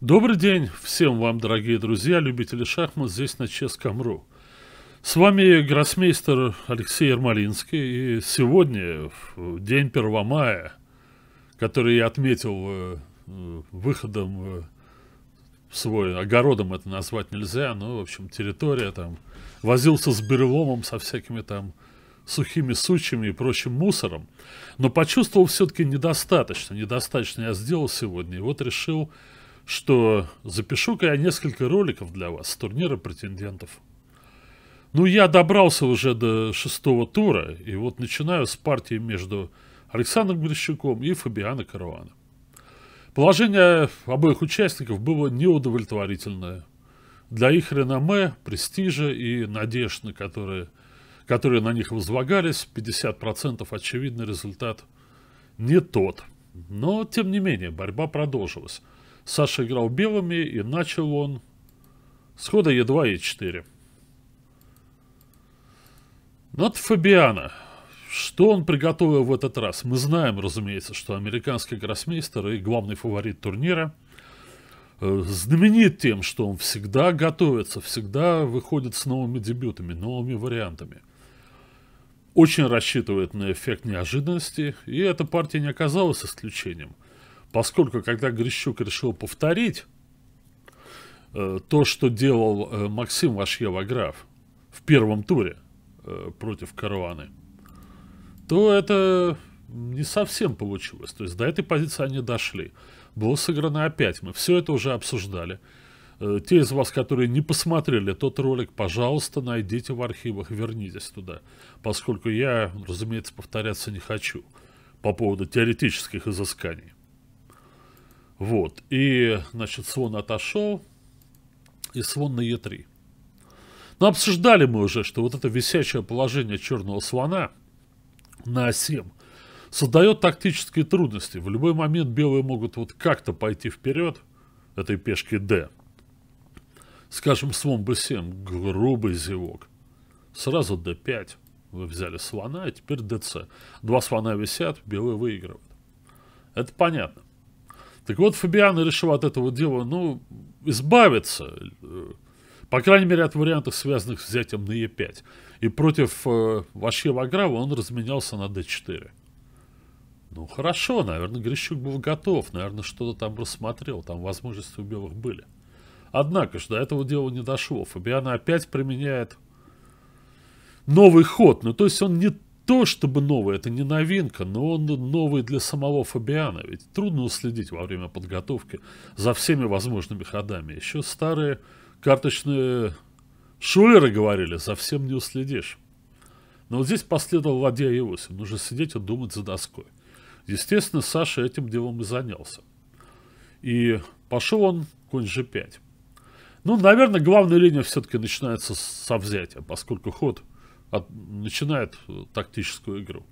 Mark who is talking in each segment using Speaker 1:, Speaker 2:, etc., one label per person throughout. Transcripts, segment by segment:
Speaker 1: Добрый день всем вам, дорогие друзья, любители шахмат здесь на Ческом.ру. С вами гроссмейстер Алексей Ермолинский, и сегодня, в день 1 мая, который я отметил э, выходом в э, свой, огородом это назвать нельзя, но, в общем, территория там, возился с береломом, со всякими там сухими сучьями и прочим мусором, но почувствовал все-таки недостаточно, недостаточно я сделал сегодня, и вот решил что запишу-ка я несколько роликов для вас с турнира претендентов. Ну, я добрался уже до шестого тура, и вот начинаю с партии между Александром Грищуком и Фабиано Караваном. Положение обоих участников было неудовлетворительное. Для их реноме, престижа и надежд, на которые, которые на них возлагались, 50% очевидный результат не тот. Но, тем не менее, борьба продолжилась. Саша играл белыми, и начал он с хода Е2 Е4. Над от Фабиана. Что он приготовил в этот раз? Мы знаем, разумеется, что американский гроссмейстер и главный фаворит турнира э, знаменит тем, что он всегда готовится, всегда выходит с новыми дебютами, новыми вариантами. Очень рассчитывает на эффект неожиданности, и эта партия не оказалась исключением – Поскольку, когда Грищук решил повторить э, то, что делал э, Максим Вашьева-Граф в первом туре э, против Карваны, то это не совсем получилось. То есть до этой позиции они дошли. Было сыграно опять. Мы все это уже обсуждали. Э, те из вас, которые не посмотрели тот ролик, пожалуйста, найдите в архивах, вернитесь туда. Поскольку я, разумеется, повторяться не хочу по поводу теоретических изысканий. Вот, и, значит, свон отошел, и свон на Е3. Но обсуждали мы уже, что вот это висячее положение черного слона на А7 создает тактические трудности. В любой момент белые могут вот как-то пойти вперед этой пешки D. Скажем, слон B7, грубый зевок. Сразу D5. Вы взяли слона, а теперь ДЦ. Два слона висят, белые выигрывают. Это понятно. Так вот, Фабиан решил от этого дела, ну, избавиться, э, по крайней мере, от вариантов, связанных с взятием на Е5. И против э, Вашьева Аграва он разменялся на Д4. Ну, хорошо, наверное, Грищук был готов, наверное, что-то там рассмотрел, там возможности у белых были. Однако же до этого дела не дошло. Фабиана опять применяет новый ход. Ну, то есть он не то чтобы новый, это не новинка, но он новый для самого Фабиана, ведь трудно уследить во время подготовки за всеми возможными ходами. Еще старые карточные шулеры говорили, совсем не уследишь. Но вот здесь последовал ладья Е8, нужно сидеть и думать за доской. Естественно, Саша этим делом и занялся. И пошел он конь G5. Ну, наверное, главная линия все-таки начинается со взятия, поскольку ход – от, начинает э, тактическую игру.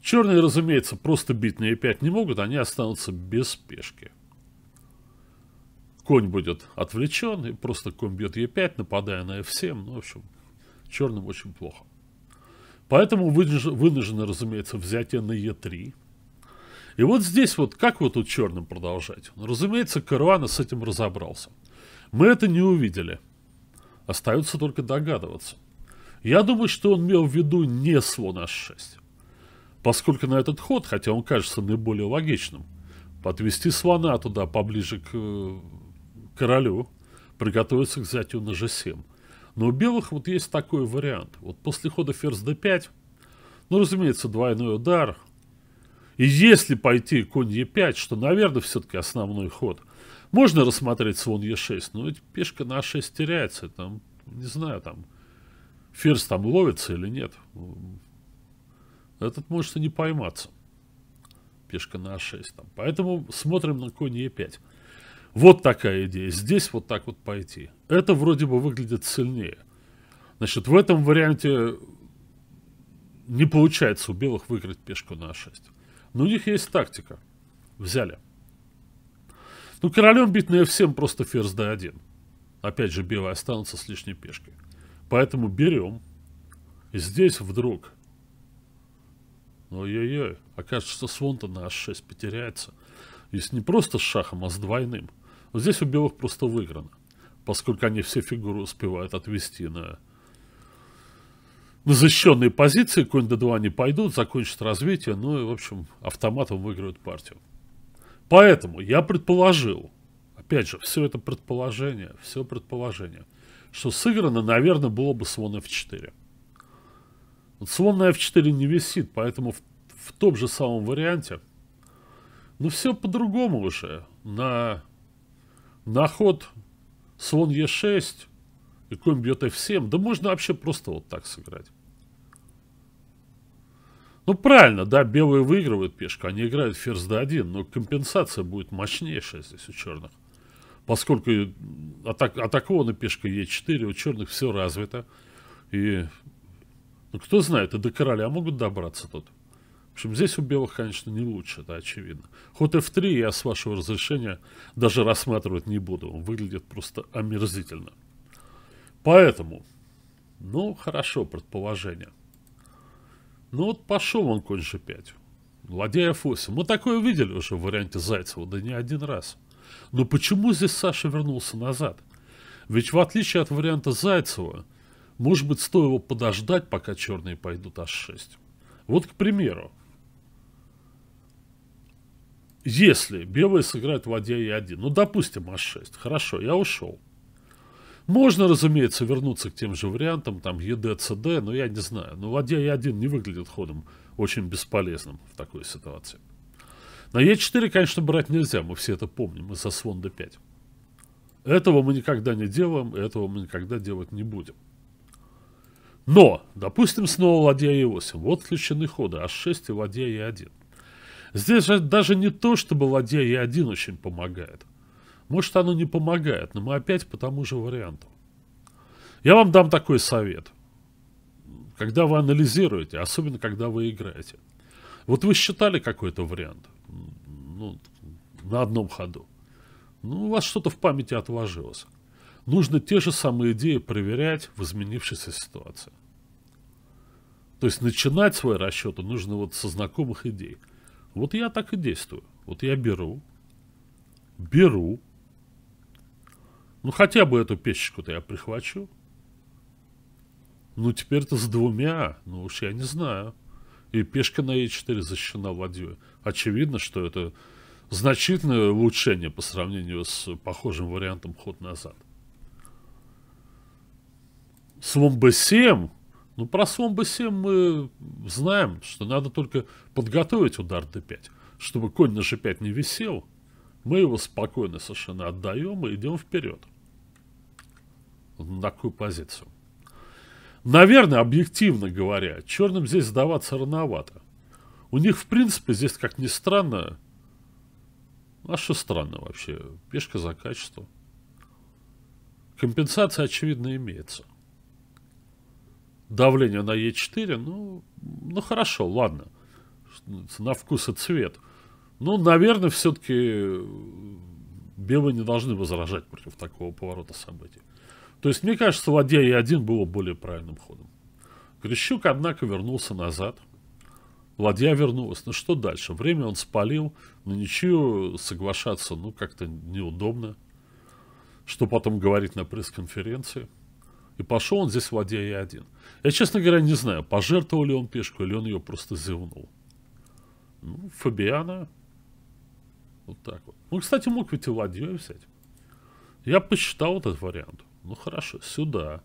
Speaker 1: Черные, разумеется, просто бить на e5 не могут, они останутся без пешки. Конь будет отвлечен, и просто конь бьет e5, нападая на f7. Ну, в общем, черным очень плохо. Поэтому вынуждены, разумеется, взятие на e3. И вот здесь вот, как вот тут черным продолжать? Ну, разумеется, Каруана с этим разобрался. Мы это не увидели. Остается только догадываться. Я думаю, что он имел в виду не слон h6. А Поскольку на этот ход, хотя он кажется наиболее логичным, подвести слона туда поближе к э, королю, приготовиться к взятию на g7. Но у белых вот есть такой вариант. Вот после хода ферзь d5, ну, разумеется, двойной удар. И если пойти конь e5, что, наверное, все-таки основной ход, можно рассмотреть слон e6, но ведь пешка на 6 теряется, там, не знаю, там, Ферзь там ловится или нет? Этот может и не пойматься. Пешка на А6 там. Поэтому смотрим на конь Е5. Вот такая идея. Здесь вот так вот пойти. Это вроде бы выглядит сильнее. Значит, в этом варианте не получается у белых выиграть пешку на А6. Но у них есть тактика. Взяли. Ну, королем бить на F7 просто ферзь D1. Опять же, белые останутся с лишней пешкой. Поэтому берем. И здесь вдруг... Ой-ой-ой, окажется, слон-то на h6 потеряется. Если не просто с шахом, а с двойным. Но здесь у белых просто выиграно. Поскольку они все фигуры успевают отвести на, на защищенные позиции. Конь d2 не пойдут, закончат развитие. Ну и, в общем, автоматом выиграют партию. Поэтому я предположил, опять же, все это предположение, все предположение, что сыграно, наверное, было бы слон f4. Вот слон на f4 не висит, поэтому в, в том же самом варианте, ну все по-другому уже. На, на ход слон e6 и конь бьет f7, да можно вообще просто вот так сыграть. Ну, правильно, да, белые выигрывают пешку, они играют ферзь d1, но компенсация будет мощнейшая здесь у черных поскольку атак, атакована пешка Е4, у черных все развито. И ну, кто знает, и до короля могут добраться тут. В общем, здесь у белых, конечно, не лучше, это очевидно. Ход F3 я, с вашего разрешения, даже рассматривать не буду. Он выглядит просто омерзительно. Поэтому, ну, хорошо, предположение. Ну, вот пошел он конь G5. Ладья F8. Мы такое видели уже в варианте Зайцева, да не один раз. Но «Ну почему здесь Саша вернулся назад? Ведь в отличие от варианта Зайцева, может быть, стоило подождать, пока черные пойдут H6. Вот, к примеру, если белые сыграют ладья Е1, ну, допустим, H6, хорошо, я ушел. Можно, разумеется, вернуться к тем же вариантам, там, ЕД, ЦД, но я не знаю. Но ну, ладья Е1 не выглядит ходом очень бесполезным в такой ситуации. На Е4, конечно, брать нельзя, мы все это помним, мы за Асвон d5. Этого мы никогда не делаем, этого мы никогда делать не будем. Но, допустим, снова ладья Е8. Вот включены ходы, А6 и ладья Е1. Здесь же даже не то, чтобы ладья Е1 очень помогает. Может, оно не помогает, но мы опять по тому же варианту. Я вам дам такой совет. Когда вы анализируете, особенно когда вы играете. Вот вы считали какой-то вариант – ну, на одном ходу. Ну, у вас что-то в памяти отложилось. Нужно те же самые идеи проверять в изменившейся ситуации. То есть начинать свои расчеты нужно вот со знакомых идей. Вот я так и действую. Вот я беру, беру, ну хотя бы эту печечку-то я прихвачу. Ну теперь-то с двумя, ну уж я не знаю и пешка на Е4 защищена ладьей. Очевидно, что это значительное улучшение по сравнению с похожим вариантом ход назад. Слон b7. Ну, про слон b7 мы знаем, что надо только подготовить удар d5, чтобы конь на g5 не висел. Мы его спокойно совершенно отдаем и идем вперед. На такую позицию? Наверное, объективно говоря, черным здесь сдаваться рановато. У них, в принципе, здесь, как ни странно, а что странно вообще, пешка за качество. Компенсация, очевидно, имеется. Давление на Е4, ну, ну хорошо, ладно. На вкус и цвет. Ну, наверное, все-таки э, белые не должны возражать против такого поворота событий. То есть, мне кажется, ладья e1 было более правильным ходом. Грищук, однако, вернулся назад. Ладья вернулась. Ну что дальше? Время он спалил. На ничью соглашаться, ну, как-то неудобно. Что потом говорить на пресс-конференции. И пошел он здесь ладья e1. Я, честно говоря, не знаю, пожертвовал ли он пешку, или он ее просто зевнул. Ну, Фабиана. Вот так вот. Ну, кстати, мог ведь и ладью взять. Я посчитал этот вариант. Ну хорошо, сюда.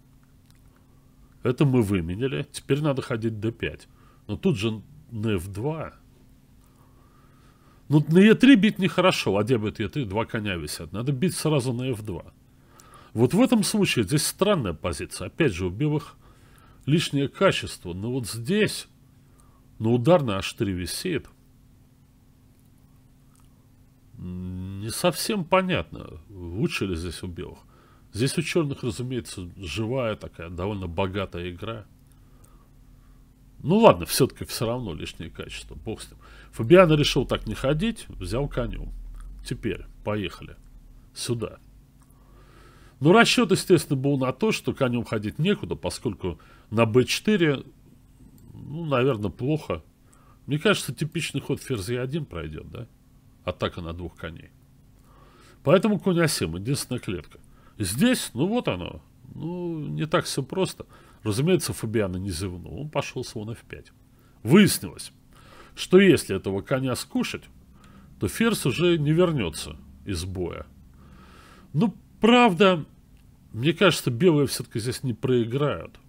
Speaker 1: Это мы выменяли. Теперь надо ходить d5. Но тут же на f2. Ну на e3 бить нехорошо. Ладья бьет e3, два коня висят. Надо бить сразу на f2. Вот в этом случае здесь странная позиция. Опять же, у белых лишнее качество. Но вот здесь на ну, удар на h3 висит. Не совсем понятно, лучше ли здесь у белых. Здесь у черных, разумеется, живая такая, довольно богатая игра. Ну ладно, все-таки все равно лишнее качество, бог с ним. Фабиано решил так не ходить, взял конем. Теперь, поехали. Сюда. Но ну, расчет, естественно, был на то, что конем ходить некуда, поскольку на b4, ну, наверное, плохо. Мне кажется, типичный ход ферзь e1 пройдет, да? Атака на двух коней. Поэтому конь а7, единственная клетка. Здесь, ну вот оно. Ну, не так все просто. Разумеется, Фабиана не зевнул. Он пошел слон F5. Выяснилось, что если этого коня скушать, то ферзь уже не вернется из боя. Ну, правда, мне кажется, белые все-таки здесь не проиграют.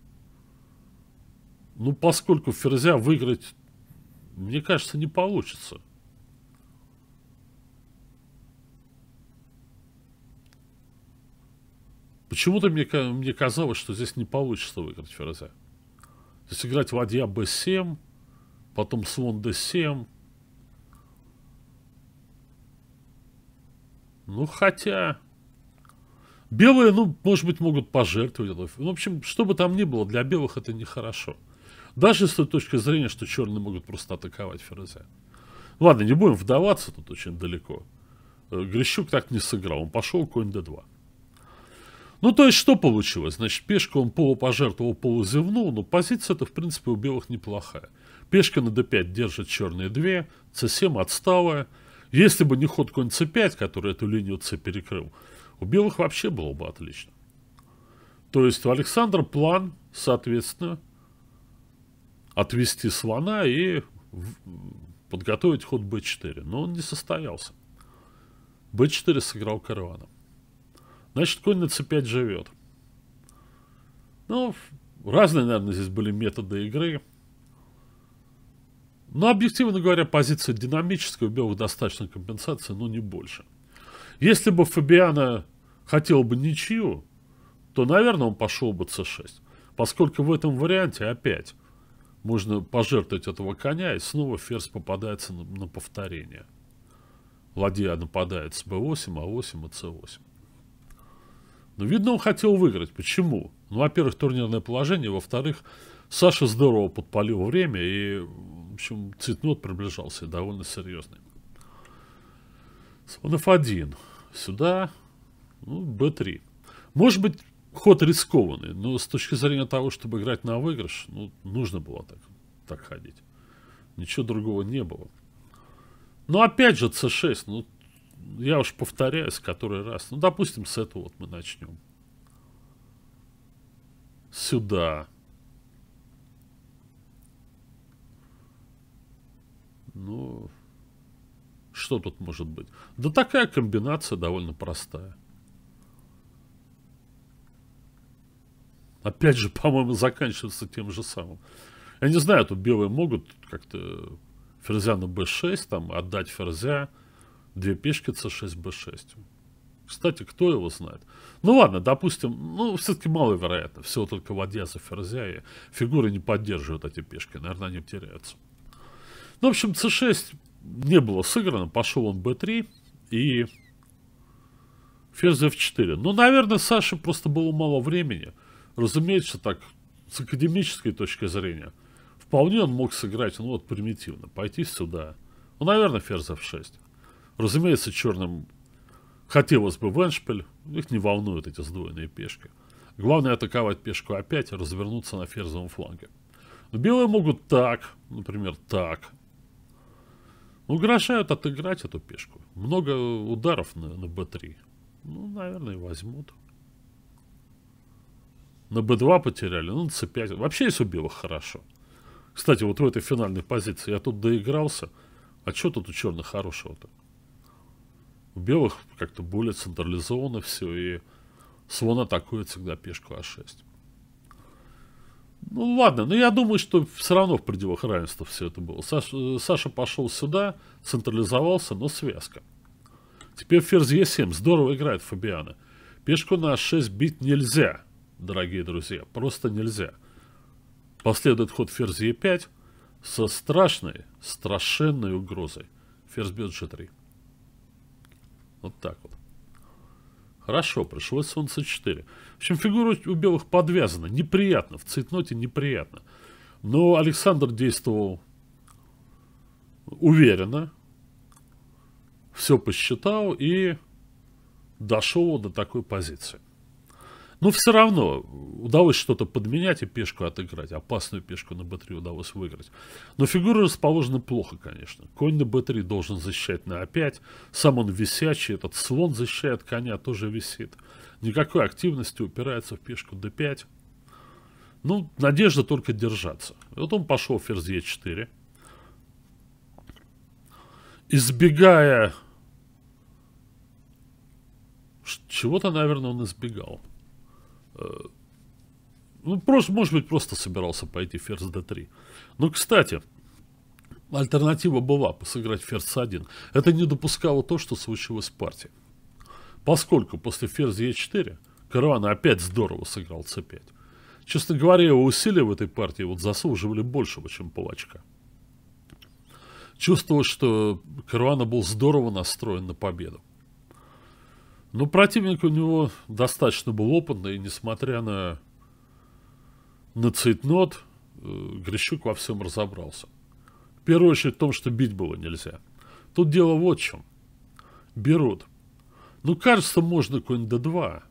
Speaker 1: Ну, поскольку ферзя выиграть, мне кажется, не получится. Почему-то мне, мне казалось, что здесь не получится выиграть ферзя. Здесь играть ладья b7, потом слон d7. Ну, хотя... Белые, ну, может быть, могут пожертвовать. Ну, в общем, что бы там ни было, для белых это нехорошо. Даже с той точки зрения, что черные могут просто атаковать ферзя. Ладно, не будем вдаваться тут очень далеко. Э, Грищук так не сыграл. Он пошел конь d2. Ну, то есть, что получилось? Значит, пешку он полупожертвовал, полузевнул, но позиция-то, в принципе, у белых неплохая. Пешка на d5 держит черные 2, c7 отсталая. Если бы не ход конь c5, который эту линию c перекрыл, у белых вообще было бы отлично. То есть у Александра план, соответственно, отвести слона и подготовить ход b4. Но он не состоялся. b4 сыграл караваном. Значит, конь на c5 живет. Ну, разные, наверное, здесь были методы игры. Но, объективно говоря, позиция динамическая, у белых достаточно компенсации, но не больше. Если бы Фабиана хотел бы ничью, то, наверное, он пошел бы c6. Поскольку в этом варианте опять можно пожертвовать этого коня, и снова ферзь попадается на, на повторение. Ладья нападает с b8, а8 и c8. Но ну, видно, он хотел выиграть. Почему? Ну, во-первых, турнирное положение. Во-вторых, Саша здорово подпалил время. И, в общем, цветнот приближался. Довольно серьезный. Слон f1. Сюда. Ну, b3. Может быть, ход рискованный. Но с точки зрения того, чтобы играть на выигрыш, ну, нужно было так, так ходить. Ничего другого не было. Но опять же, c6. Ну, я уж повторяюсь который раз. Ну, допустим, с этого вот мы начнем. Сюда. Ну, что тут может быть? Да такая комбинация довольно простая. Опять же, по-моему, заканчивается тем же самым. Я не знаю, тут белые могут как-то ферзя на b6, там, отдать ферзя две пешки c6, b6. Кстати, кто его знает? Ну ладно, допустим, ну все-таки маловероятно. Всего только ладья за ферзя, и фигуры не поддерживают эти пешки. Наверное, они теряются. Ну, в общем, c6 не было сыграно. Пошел он b3 и ферзь f4. Ну, наверное, Саше просто было мало времени. Разумеется, так, с академической точки зрения. Вполне он мог сыграть, ну вот, примитивно. Пойти сюда. Ну, наверное, ферзь f6. Разумеется, черным хотелось бы в Эншпиль, их не волнуют эти сдвоенные пешки. Главное атаковать пешку опять и развернуться на ферзовом фланге. Но белые могут так, например, так. Ну, угрожают отыграть эту пешку. Много ударов на, на b3. Ну, наверное, возьмут. На b2 потеряли, ну, на c5. Вообще если у белых хорошо. Кстати, вот в этой финальной позиции я тут доигрался. А что тут у черных хорошего-то? У белых как-то более централизовано все, и слон атакует всегда пешку А6. Ну ладно, но я думаю, что все равно в пределах равенства все это было. Э, Саша, Саша пошел сюда, централизовался, но связка. Теперь ферзь Е7. Здорово играет Фабиана. Пешку на А6 бить нельзя, дорогие друзья. Просто нельзя. Последует ход ферзь Е5 со страшной, страшенной угрозой. Ферзь бьет G3. Вот так вот. Хорошо, пришлось солнце 4. В общем, фигура у белых подвязана. Неприятно. В цветноте неприятно. Но Александр действовал уверенно. Все посчитал и дошел до такой позиции. Но ну, все равно удалось что-то подменять и пешку отыграть. Опасную пешку на b3 удалось выиграть. Но фигура расположена плохо, конечно. Конь на b3 должен защищать на a5. А сам он висячий, этот слон защищает коня, тоже висит. Никакой активности, упирается в пешку d5. Ну, надежда только держаться. Вот он пошел ферзь e4. Избегая... Чего-то, наверное, он избегал. Э, ну, просто, может быть, просто собирался пойти ферзь d3. Ну, кстати, альтернатива была сыграть ферзь c1. Это не допускало то, что случилось в партии. Поскольку после ферзь e4 Каравана опять здорово сыграл c5. Честно говоря, его усилия в этой партии вот заслуживали большего, чем Палачка. Чувствовалось, что Каравана был здорово настроен на победу. Но ну, противник у него достаточно был опытный, несмотря на, на цейтнот, э, Грищук во всем разобрался. В первую очередь в том, что бить было нельзя. Тут дело вот в чем. Берут. Ну, кажется, можно какой-нибудь D2.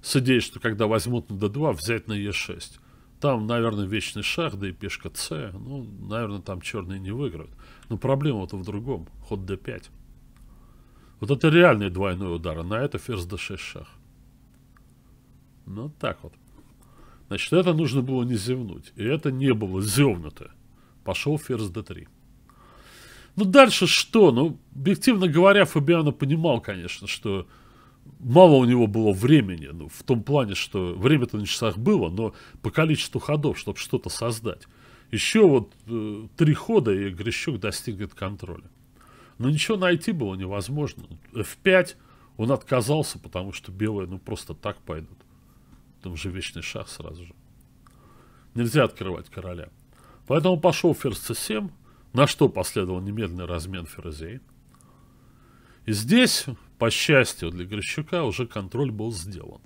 Speaker 1: С идеей, что когда возьмут на D2, взять на E6. Там, наверное, вечный шах, да и пешка С. Ну, наверное, там черные не выиграют. Но проблема-то в другом. Ход D5. Вот это реальный двойной удар, а на это ферзь d6 шах. Ну, так вот. Значит, это нужно было не зевнуть. И это не было зевнуто. Пошел ферзь d3. Ну, дальше что? Ну, объективно говоря, Фабиано понимал, конечно, что мало у него было времени. Ну, в том плане, что время-то на часах было, но по количеству ходов, чтобы что-то создать. Еще вот э, три хода, и Грищук достигнет контроля. Но ну, ничего найти было невозможно. F5 он отказался, потому что белые ну просто так пойдут. Там же вечный шах сразу же. Нельзя открывать короля. Поэтому пошел ферзь c7, на что последовал немедленный размен ферзей. И здесь, по счастью для Грищука, уже контроль был сделан.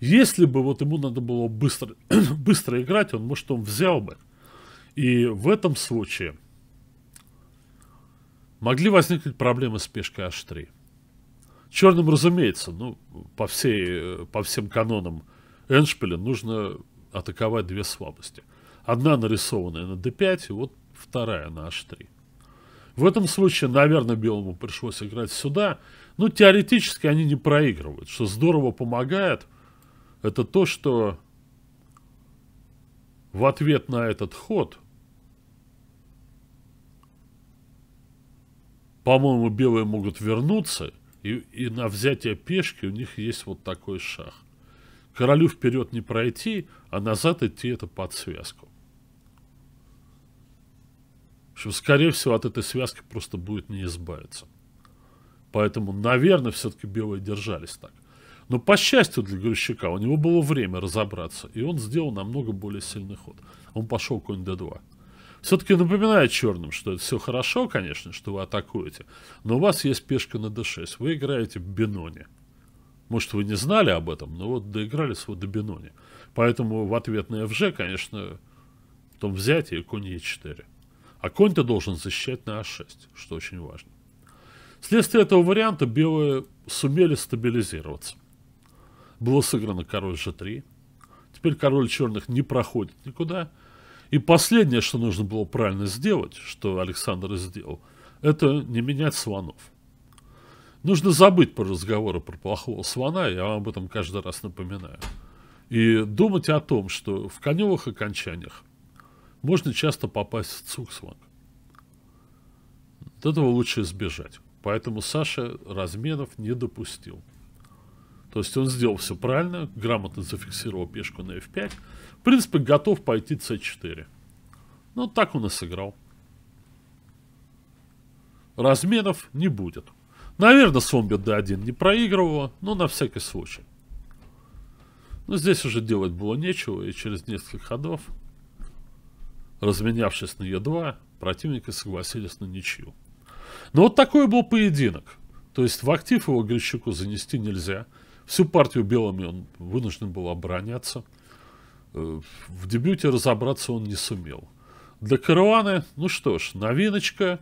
Speaker 1: Если бы вот ему надо было быстро, быстро играть, он, может, он взял бы. И в этом случае могли возникнуть проблемы с пешкой h3. Черным, разумеется, ну, по, всей, по всем канонам Эншпиля нужно атаковать две слабости. Одна нарисованная на d5, и вот вторая на h3. В этом случае, наверное, белому пришлось играть сюда. Но ну, теоретически они не проигрывают. Что здорово помогает, это то, что в ответ на этот ход по-моему, белые могут вернуться, и, и на взятие пешки у них есть вот такой шаг. Королю вперед не пройти, а назад идти это под связку. В общем, скорее всего, от этой связки просто будет не избавиться. Поэтому, наверное, все-таки белые держались так. Но по счастью для Грищука, у него было время разобраться, и он сделал намного более сильный ход. Он пошел конь d2. Все-таки напоминаю черным, что это все хорошо, конечно, что вы атакуете, но у вас есть пешка на d6, вы играете в биноне. Может, вы не знали об этом, но вот доигрались вы до биноне. Поэтому в ответ на fg, конечно, потом взять и конь e4. А конь-то должен защищать на h а 6 что очень важно. Вследствие этого варианта белые сумели стабилизироваться. Было сыграно король g3. Теперь король черных не проходит никуда – и последнее, что нужно было правильно сделать, что Александр сделал, это не менять слонов. Нужно забыть про разговоры про плохого слона, я вам об этом каждый раз напоминаю. И думать о том, что в коневых окончаниях можно часто попасть в цуксванг. От этого лучше избежать. Поэтому Саша разменов не допустил. То есть он сделал все правильно, грамотно зафиксировал пешку на f5, в принципе, готов пойти c4. Ну, так он и сыграл. Разменов не будет. Наверное, зомби d1 не проигрывал, но на всякий случай. Но здесь уже делать было нечего, и через несколько ходов, разменявшись на e2, противники согласились на ничью. Но вот такой был поединок. То есть в актив его Грищуку занести нельзя. Всю партию белыми он вынужден был обороняться. Э, в дебюте разобраться он не сумел. Для Каруана, ну что ж, новиночка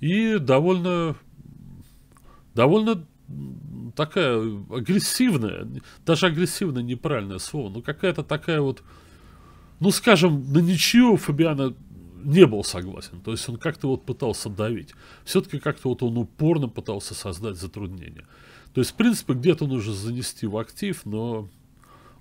Speaker 1: и довольно, довольно такая агрессивная, даже агрессивное неправильное слово, но какая-то такая вот, ну скажем, на ничью Фабиана не был согласен. То есть он как-то вот пытался давить. Все-таки как-то вот он упорно пытался создать затруднения. То есть, в принципе, где-то нужно занести в актив, но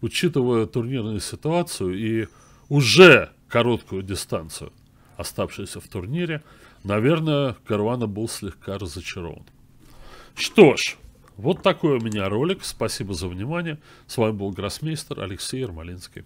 Speaker 1: учитывая турнирную ситуацию и уже короткую дистанцию, оставшуюся в турнире, наверное, Карвана был слегка разочарован. Что ж, вот такой у меня ролик. Спасибо за внимание. С вами был Гроссмейстер Алексей Ермолинский.